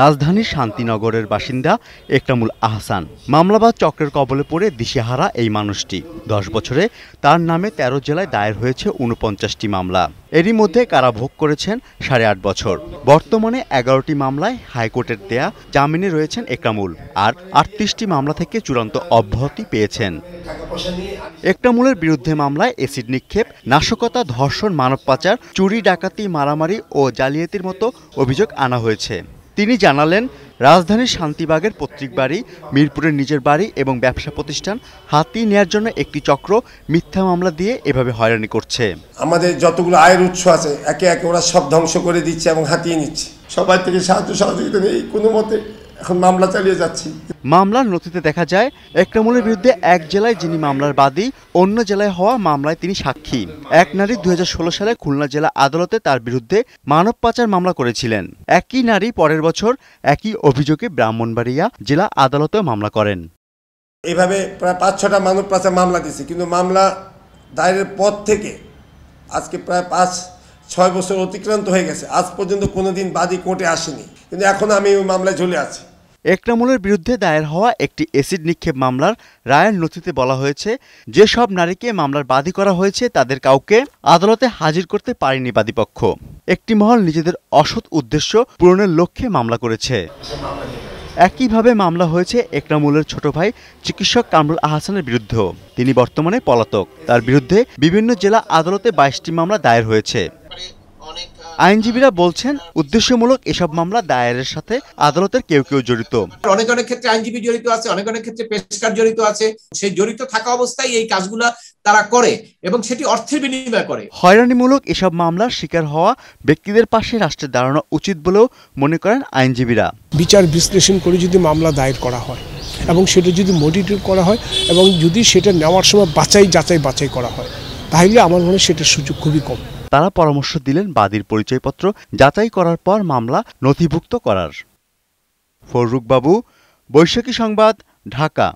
রাজধানীর শান্তিনগরের বাসিন্দা একরামুল আহসান মামলাবাদ চক্রের কবলে পড়ে দিশেহারা এই মানুষটি দশ বছরে তার নামে ১৩ জেলায় দায়ের হয়েছে উনপঞ্চাশটি মামলা এরই মধ্যে কারা ভোগ করেছেন সাড়ে আট বছর বর্তমানে এগারোটি মামলায় হাইকোর্টের দেয়া জামিনে রয়েছেন একামুল আর আটত্রিশটি মামলা থেকে চূড়ান্ত অব্যাহতি পেয়েছেন মূলের বিরুদ্ধে মামলায় এসিড নিক্ষেপ নাশকতা ধর্ষণ মানব পাচার চুরি ডাকাতি মারামারি ও জালিয়াতির মতো অভিযোগ আনা হয়েছে তিনি জানালেন রাজধানীর শান্তিবাগের পৈতৃক বাড়ি মিরপুরের নিজের বাড়ি এবং ব্যবসা প্রতিষ্ঠান হাতিয়ে নেয়ার জন্য একটি চক্র মিথ্যা মামলা দিয়ে এভাবে হয়রানি করছে আমাদের যতগুলো আয়ের উৎস আছে একে একে ওরা সব ধ্বংস করে দিচ্ছে এবং হাতিয়ে নিচ্ছে সবাই থেকে সাহায্য সহযোগিতা নেই কোনো মতে এখন মামলা চালিয়ে যাচ্ছি মামলার নথিতে দেখা যায় একটামুলের বিরুদ্ধে এক জেলায় যিনি মামলার বাদী অন্য জেলায় হওয়া মামলায় তিনি সাক্ষী এক নারী দুই সালে খুলনা জেলা আদালতে তার বিরুদ্ধে মানব পাচার মামলা করেছিলেন একই নারী পরের বছর একই অভিযোগে ব্রাহ্মণবাড়িয়া জেলা আদালতেও মামলা করেন এভাবে প্রায় পাঁচ ছটা মানব পাচার মামলা দিয়েছে কিন্তু মামলা দায়ের পর থেকে আজকে প্রায় পাঁচ ছয় বছর অতিক্রান্ত হয়ে গেছে আজ পর্যন্ত কোনো দিন বাদী কোর্টে আসেনি কিন্তু এখন আমি ওই মামলায় ঝুলে আছি একরামুলের বিরুদ্ধে দায়ের হওয়া একটি অ্যাসিড নিক্ষেপ মামলার রায়ের নথিতে বলা হয়েছে যে সব নারীকে মামলার বাদী করা হয়েছে তাদের কাউকে আদালতে হাজির করতে পারেনি বাদীপক্ষ একটি মহল নিজেদের অসৎ উদ্দেশ্য পূরণের লক্ষ্যে মামলা করেছে একইভাবে মামলা হয়েছে একরামুলের ছোট ভাই চিকিৎসক কামরুল আহসানের বিরুদ্ধেও তিনি বর্তমানে পলাতক তার বিরুদ্ধে বিভিন্ন জেলা আদালতে বাইশটি মামলা দায়ের হয়েছে আইনজীবীরা বলছেন উদ্দেশ্যমূলক এসব মামলা দায়েরের সাথে আদালতের কেউ কেউ জড়িত অনেক অনেক ক্ষেত্রে আইনজীবী জড়িত আছে অনেক অনেক ক্ষেত্রে পেশকার জড়িত আছে সেই জড়িত থাকা অবস্থায় এই কাজগুলা তারা করে এবং সেটি অর্থের বিনিময় করে হয়রানিমূলক এসব মামলার শিকার হওয়া ব্যক্তিদের পাশে রাষ্ট্রের দাঁড়ানো উচিত বলেও মনে করেন আইনজীবীরা বিচার বিশ্লেষণ করে যদি মামলা দায়ের করা হয় এবং সেটা যদি মনিটর করা হয় এবং যদি সেটা নেওয়ার সময় বাছাই যাচাই বাছাই করা হয় তাহলে আমার মনে হয় সেটার সুযোগ খুবই কম তারা পরামর্শ দিলেন বাদীর পরিচয়পত্র যাচাই করার পর মামলা নথিভুক্ত করার ফররুকবাবু বৈশাখী সংবাদ ঢাকা